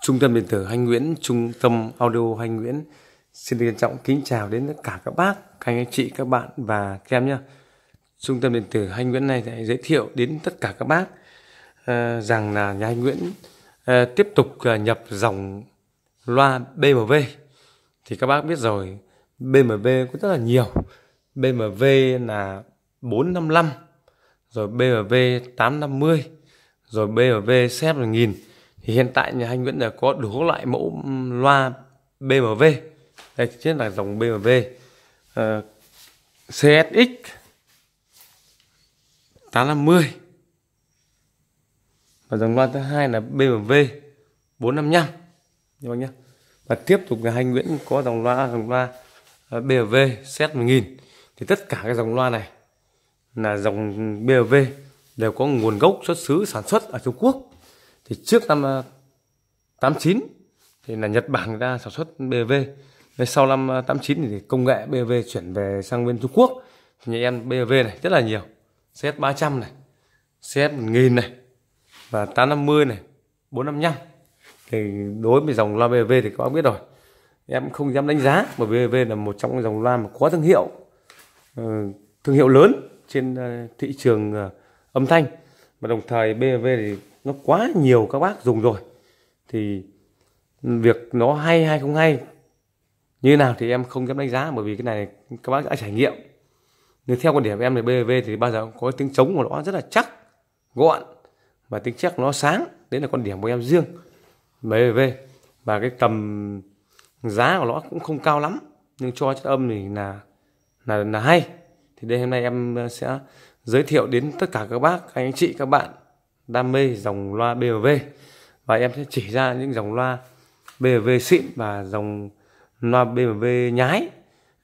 Trung tâm điện tử Hanh Nguyễn, Trung tâm Audio Hanh Nguyễn xin trân trọng kính chào đến tất cả các bác, các anh, chị, các bạn và các em nhé. Trung tâm điện tử Hanh Nguyễn này sẽ giới thiệu đến tất cả các bác uh, rằng là nhà Hanh Nguyễn uh, tiếp tục uh, nhập dòng loa BMW. Thì các bác biết rồi, BMW có rất là nhiều. BMW là 455, rồi BMW 850, rồi BMW xếp là 1000 thì hiện tại nhà anh vẫn là có đủ loại mẫu loa BMW đây chính là dòng BMW uh, CSX 850 và dòng loa thứ hai là BMW 455 các nhé và tiếp tục nhà anh Nguyễn có dòng loa dòng loa ờ, BMW Z1000 thì tất cả các dòng loa này là dòng BMW đều có nguồn gốc xuất xứ sản xuất ở Trung Quốc thì trước năm 89 ờ, thì là Nhật Bản người ta sản xuất BV Nên sau năm 89 ờ, thì công nghệ BV chuyển về sang bên Trung Quốc thì nhà em BV này rất là nhiều CF 300 này CF 1000 này và 850 này 455 thì đối với dòng loa BV thì các có biết rồi em không dám đánh giá bởi vì BV là một trong những dòng loa mà có thương hiệu ờ, thương hiệu lớn trên thị trường âm thanh và đồng thời BV thì nó quá nhiều các bác dùng rồi thì việc nó hay hay không hay như nào thì em không dám đánh giá bởi vì cái này các bác đã trải nghiệm nếu theo quan điểm của em thì BV thì bao giờ cũng có tiếng trống của nó rất là chắc gọn và tiếng chắc nó sáng đấy là quan điểm của em riêng BV và cái tầm giá của nó cũng không cao lắm nhưng cho chất âm thì là là là hay thì đây hôm nay em sẽ giới thiệu đến tất cả các bác anh chị các bạn đam mê dòng loa BMW và em sẽ chỉ ra những dòng loa BMW xịn và dòng loa BMW nhái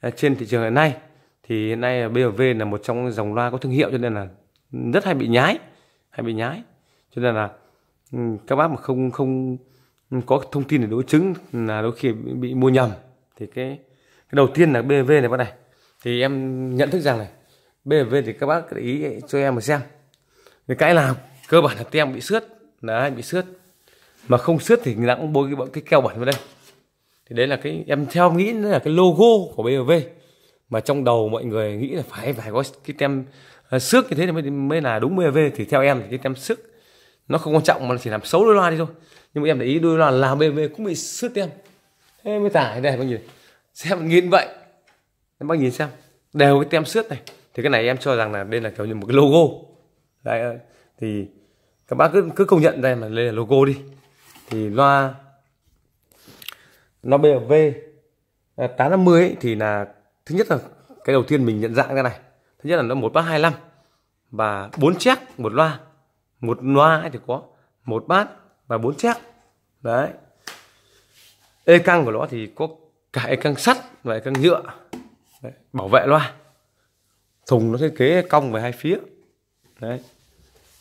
à, trên thị trường hiện nay thì hiện nay BMW là một trong dòng loa có thương hiệu cho nên là rất hay bị nhái hay bị nhái cho nên là ừ, các bác mà không không có thông tin để đối chứng là đôi khi bị, bị mua nhầm thì cái, cái đầu tiên là BMW này bác này thì em nhận thức rằng này BMW thì các bác để ý cho em mà xem cái nào cơ bản là tem bị xước đấy bị xước mà không xước thì người ta cũng bôi cái, cái keo bẩn vào đây thì đấy là cái em theo nghĩ là cái logo của BMW mà trong đầu mọi người nghĩ là phải phải có cái tem xước à, như thế mới, mới là đúng BMW thì theo em thì cái tem xước nó không quan trọng mà chỉ làm xấu đôi loa đi thôi nhưng mà em để ý đôi loa làm BMW cũng bị xước tem thế mới tải đây bao nhiêu xem nghiên vậy em bác nhìn xem đều cái tem xước này thì cái này em cho rằng là đây là kiểu như một cái logo đấy ờ, thì các bác cứ cứ công nhận đây mà đây là logo đi thì loa loa BV à, năm mươi thì là thứ nhất là cái đầu tiên mình nhận dạng cái này thứ nhất là nó một bát 25 và bốn chép một loa một loa thì có một bát và bốn chép đấy e căng của nó thì có cả e căng sắt và e căng nhựa đấy. bảo vệ loa thùng nó thiết kế cong về hai phía đấy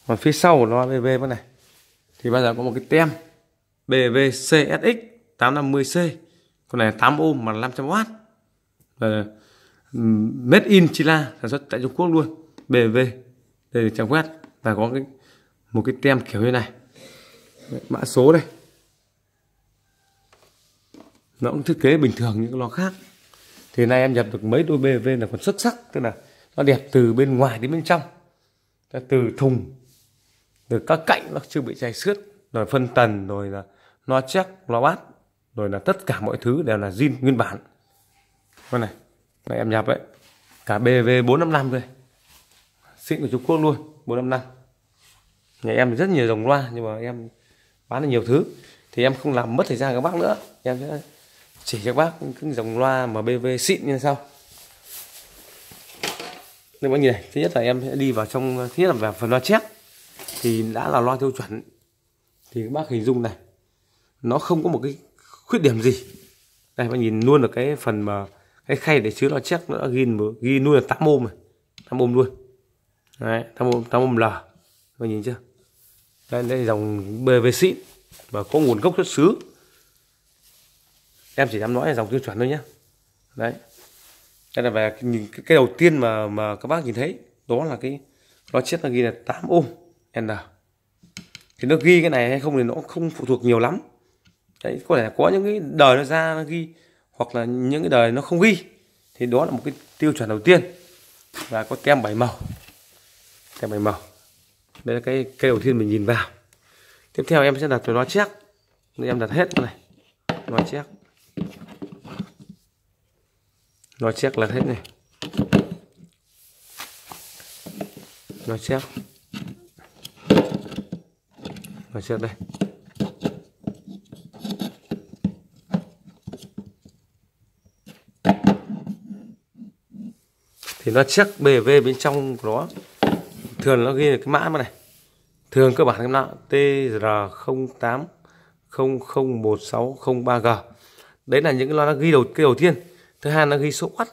còn phía sau của nó BV này thì bao giờ có một cái tem BV CSX 850C con này 8 ohm mà 500W và made in China sản xuất tại Trung Quốc luôn BV đây là trang web và có cái một cái tem kiểu như này mã số đây nó cũng thiết kế bình thường những cái lò khác thì nay em nhập được mấy đôi BV là còn xuất sắc tức là nó đẹp từ bên ngoài đến bên trong từ thùng từ các cạnh nó chưa bị chảy xước rồi phân tần rồi là nó chắc nó bát rồi là tất cả mọi thứ đều là zin nguyên bản con này này em nhập ấy, cả BV 455 rồi, xịn của Trung Quốc luôn 455 nhà em rất nhiều dòng loa nhưng mà em bán được nhiều thứ thì em không làm mất thời gian các bác nữa em sẽ chỉ cho các bác những dòng loa mà BV xịn như sau nên mọi người này thứ nhất là em sẽ đi vào trong thứ nhất là vào phần loa chép thì đã là loa tiêu chuẩn thì các bác hình dung này nó không có một cái khuyết điểm gì đây bạn nhìn luôn là cái phần mà cái khay để chứa loa chắc nó đã ghi ghi luôn là tám ôm rồi tám ôm luôn đấy tám ôm tám ôm L bạn nhìn chưa đây, đây dòng BV xịn và có nguồn gốc xuất xứ em chỉ dám nói là dòng tiêu chuẩn thôi nhé đấy đây là về cái, cái đầu tiên mà mà các bác nhìn thấy đó là cái loa chiếc nó ghi là 8 ôm n thì nó ghi cái này hay không thì nó không phụ thuộc nhiều lắm đấy có thể có những cái đời nó ra nó ghi hoặc là những cái đời nó không ghi thì đó là một cái tiêu chuẩn đầu tiên và có tem bảy màu tem bảy màu đây là cái cây đầu tiên mình nhìn vào tiếp theo em sẽ đặt cho nó chép nên em đặt hết này nó chép nó chép là hết này nó chép ở trên đây thì nó check về bên trong nó thường nó ghi là cái mã mà này thường cơ bản em nào tr không 001603G đấy là những cái loa nó ghi đầu cái đầu tiên thứ hai nó ghi số watt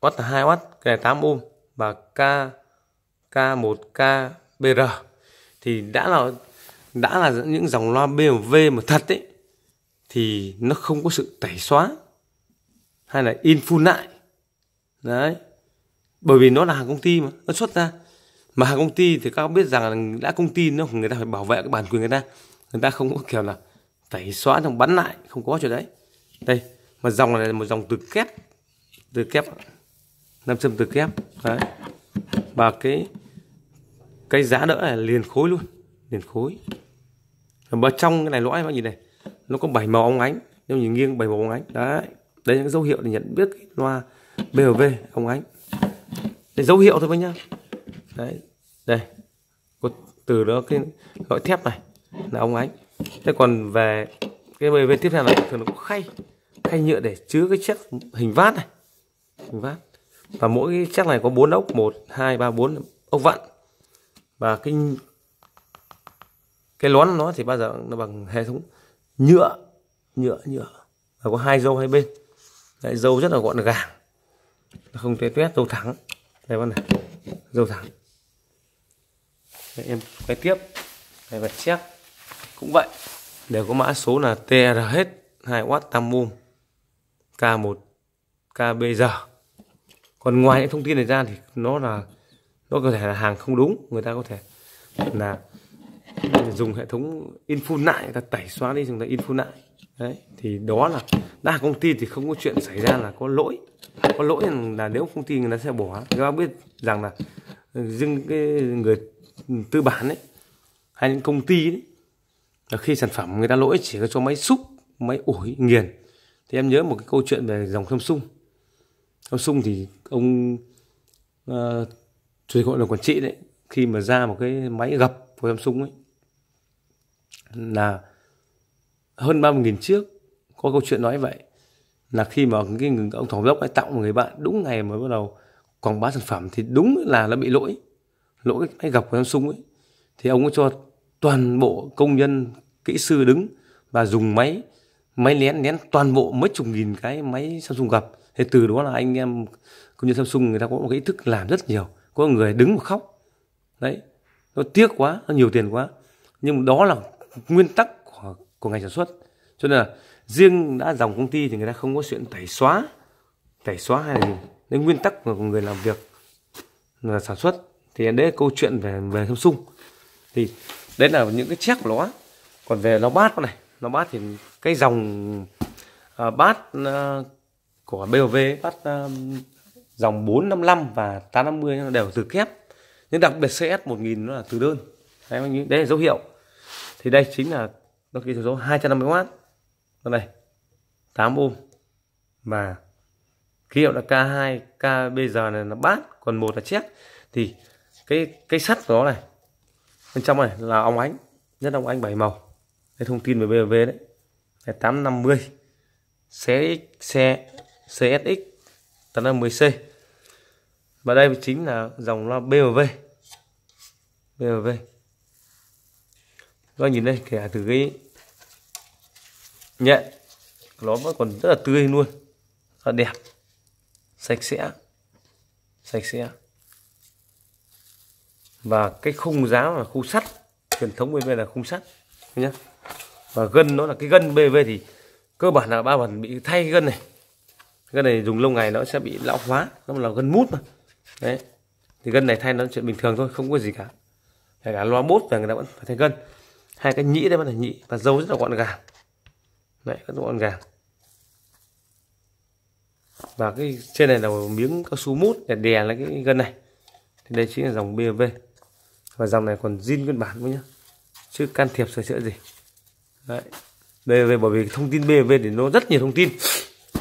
watt là 2 watt cái này 8 ohm và K k một k br thì đã là đã là những dòng loa BMW mà thật ấy thì nó không có sự tẩy xóa hay là in phun lại đấy bởi vì nó là hàng công ty mà nó xuất ra mà hàng công ty thì các bạn biết rằng là đã công ty nó người ta phải bảo vệ cái bản quyền người ta người ta không có kiểu là tẩy xóa xong bắn lại không có chuyện đấy đây mà dòng này là một dòng từ kép từ kép nam châm từ kép đấy và cái cái giá đỡ này liền khối luôn liền khối và trong cái này lõi các bạn nhìn này nó có bảy màu óng ánh nếu nhìn nghiêng bảy màu óng ánh đấy đấy là những dấu hiệu để nhận biết loa BOV ống ánh đây, dấu hiệu thôi các nhá đấy đây có từ đó cái loại thép này là ống ánh thế còn về cái BOV tiếp theo này thường nó có khay khay nhựa để chứa cái chiếc hình vát này hình vát và mỗi cái chiếc này có bốn ốc một hai ba bốn ốc vặn và cái cái lón nó thì bao giờ nó bằng hệ thống nhựa nhựa nhựa và có hai dâu hai bên Đấy, dâu rất là gọn gàng không tuét tuyết dâu thẳng đây con này dâu thẳng Đấy, em cái tiếp này vật check cũng vậy đều có mã số là TR hết 2W 8 ohm K1 KBR còn ngoài những thông tin này ra thì nó là nó có thể là hàng không đúng người ta có thể là dùng hệ thống info lại người ta tẩy xóa đi dùng ta info lại đấy thì đó là đa công ty thì không có chuyện xảy ra là có lỗi có lỗi là nếu công ty người ta sẽ bỏ các bác biết rằng là ờ, riêng cái người tư bản ấy hay những công ty ấy, là khi sản phẩm người ta lỗi chỉ có cho máy xúc máy ủi nghiền thì em nhớ một cái câu chuyện về dòng Samsung Samsung thì ông uh, chủ tịch hội đồng quản trị đấy khi mà ra một cái máy gập của Samsung ấy là hơn 30.000 trước có câu chuyện nói vậy là khi mà cái ông tổng đốc ấy tặng một người bạn đúng ngày mới bắt đầu quảng bá sản phẩm thì đúng là nó bị lỗi lỗi cái gặp của Samsung ấy thì ông ấy cho toàn bộ công nhân kỹ sư đứng và dùng máy máy lén lén toàn bộ mấy chục nghìn cái máy Samsung gặp thì từ đó là anh em công nhân Samsung người ta có một cái ý thức làm rất nhiều có người đứng mà khóc đấy nó tiếc quá nó nhiều tiền quá nhưng đó là nguyên tắc của, của ngành sản xuất cho nên là riêng đã dòng công ty thì người ta không có chuyện tẩy xóa tẩy xóa hay là gì nên nguyên tắc của người làm việc là sản xuất thì đấy là câu chuyện về về thâm sung thì đấy là những cái chép của nó còn về nó bát này nó bát thì cái dòng à, bát à, của BOV bát à, dòng 455 và 850 đều từ kép nhưng đặc biệt CS1000 nó là từ đơn đấy, đấy là dấu hiệu thì đây chính là nó kỹ thuật số 250W đây này 8 ohm và ký hiệu là K2 giờ này là bát còn một là chét thì cái cái sắt của nó này bên trong này là ống ánh nhất là ống ánh bảy màu cái thông tin về BV đấy này 850 xe xe CSX 850C và đây chính là dòng loa BMV BMV các nhìn đây kể từ cái nhện nó vẫn còn rất là tươi luôn rất là đẹp sạch sẽ sạch sẽ và cái khung giá là khung sắt truyền thống BV là khung sắt nhé và gân nó là cái gân BV thì cơ bản là ba phần bị thay cái gân này gân này dùng lâu ngày nó sẽ bị lão hóa nó là gân mút mà đấy thì gân này thay nó chuyện bình thường thôi không có gì cả kể cả loa mốt là người ta vẫn phải thay gân hai cái nhĩ đây bạn này nhĩ và dấu rất là gọn gàng đấy rất gọn gàng và cái trên này là một miếng cao su mút để đè lấy cái gân này thì đây chính là dòng BV và dòng này còn zin nguyên bản luôn nhá chứ can thiệp sửa chữa gì đấy BV bởi vì thông tin BV thì nó rất nhiều thông tin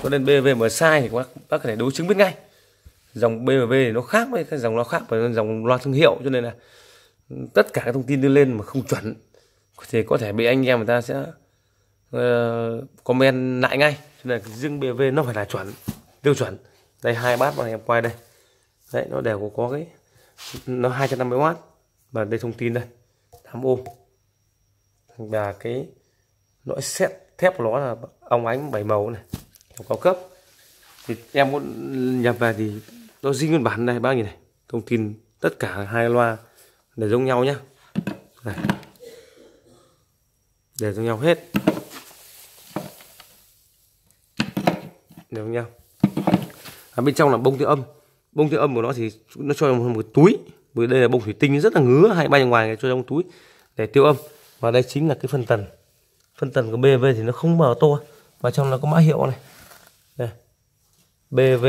cho nên BV mà sai thì các bác có thể đối chứng biết ngay dòng BV thì nó khác với các dòng nó khác và dòng loa thương hiệu cho nên là tất cả các thông tin đưa lên mà không chuẩn thì có thể bị anh em người ta sẽ ờ, comment lại ngay cho nên riêng bv nó phải là chuẩn tiêu chuẩn đây hai bát bọn em quay đây đấy nó đều có, có cái nó 250W và đây thông tin đây 8 ô và cái lõi xét thép của nó là ống ánh bảy màu này cao cấp thì em muốn nhập về thì nó riêng nguyên bản đây bao nhiêu này thông tin tất cả hai loa để giống nhau nhá này đều giống nhau hết để giống nhau à, bên trong là bông tiêu âm bông tiêu âm của nó thì nó cho một, một túi bởi đây là bông thủy tinh rất là ngứa hay bay ra ngoài cho trong túi để tiêu âm và đây chính là cái phân tần phân tần của BV thì nó không mở to và trong nó có mã hiệu này đây. BV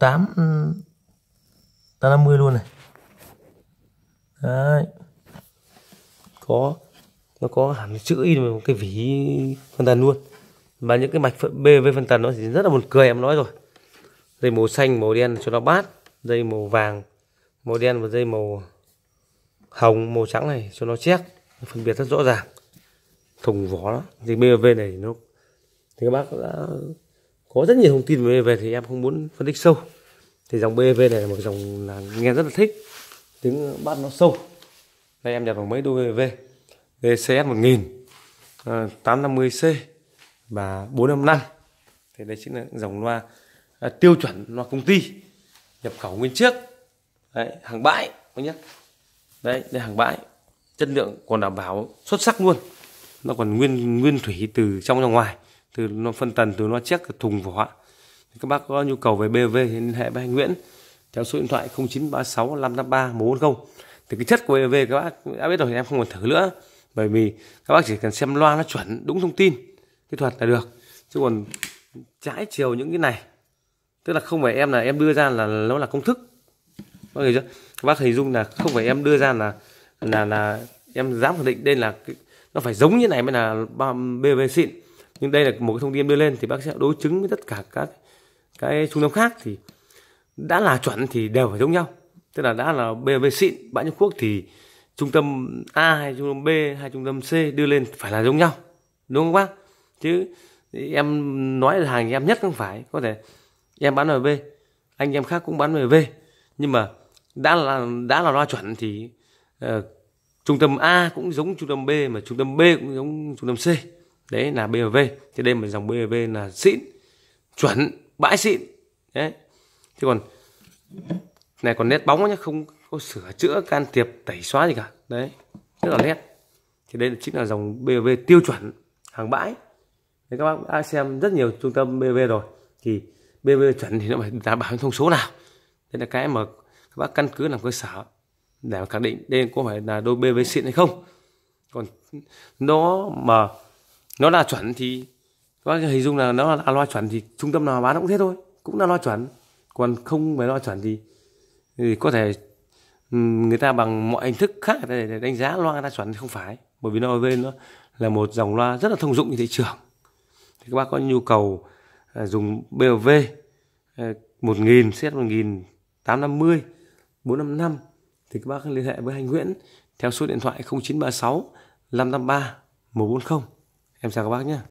8 850 luôn này đấy có nó có hẳn chữ in một cái vỉ phân tần luôn và những cái mạch B với phân tần nó thì rất là buồn cười em nói rồi dây màu xanh màu đen cho nó bát dây màu vàng màu đen và dây màu hồng màu trắng này cho nó chét phân biệt rất rõ ràng thùng vỏ đó thì BV này nó thì các bác đã có rất nhiều thông tin về BV thì em không muốn phân tích sâu thì dòng BV này là một dòng là nghe rất là thích tiếng bát nó sâu đây em nhập vào mấy đôi DV DCS 1000 850C và 455 thì đây chính là dòng loa à, tiêu chuẩn loa công ty nhập khẩu nguyên chiếc đấy, hàng bãi nhé đấy đây hàng bãi chất lượng còn đảm bảo xuất sắc luôn nó còn nguyên nguyên thủy từ trong ra ngoài từ nó phân tần từ nó chiếc thùng vỏ các bác có nhu cầu về BV thì liên hệ với anh Nguyễn theo số điện thoại 0936 553 140 thì cái chất của EV các bác đã biết rồi thì em không cần thử nữa bởi vì các bác chỉ cần xem loa nó chuẩn đúng thông tin kỹ thuật là được chứ còn trái chiều những cái này tức là không phải em là em đưa ra là nó là công thức bác hiểu chưa các bác hình dung là không phải em đưa ra là là là em dám khẳng định đây là cái, nó phải giống như này mới là BV xịn nhưng đây là một cái thông tin em đưa lên thì bác sẽ đối chứng với tất cả các cái trung tâm khác thì đã là chuẩn thì đều phải giống nhau tức là đã là BMV xịn bãi Nhật Quốc thì trung tâm A hay trung tâm B hay trung tâm C đưa lên phải là giống nhau đúng không bác chứ em nói là hàng em nhất không phải có thể em bán về B anh em khác cũng bán về V nhưng mà đã là đã là loa chuẩn thì uh, trung tâm A cũng giống trung tâm B mà trung tâm B cũng giống trung tâm C đấy là B và V thì đây mà dòng B và V là xịn chuẩn bãi xịn đấy thế còn này còn nét bóng nhá không có sửa chữa can thiệp tẩy xóa gì cả đấy rất là nét thì đây chính là dòng BV tiêu chuẩn hàng bãi đấy, các bác đã xem rất nhiều trung tâm BV rồi thì BV chuẩn thì nó phải đảm bảo thông số nào đây là cái mà các bác căn cứ làm cơ sở để khẳng định đây có phải là đôi BV xịn hay không còn nó mà nó là chuẩn thì các bác hình dung là nó là loa chuẩn thì trung tâm nào bán cũng thế thôi cũng là loa chuẩn còn không phải loa chuẩn thì thì có thể ừ, người ta bằng mọi hình thức khác để đánh giá loa người ta chuẩn không phải bởi vì nó bên nó là một dòng loa rất là thông dụng trên thị trường thì các bác có nhu cầu à, dùng BOV 1000 set 1850 455 thì các bác liên hệ với anh Nguyễn theo số điện thoại 0936 553 140 em chào các bác nhé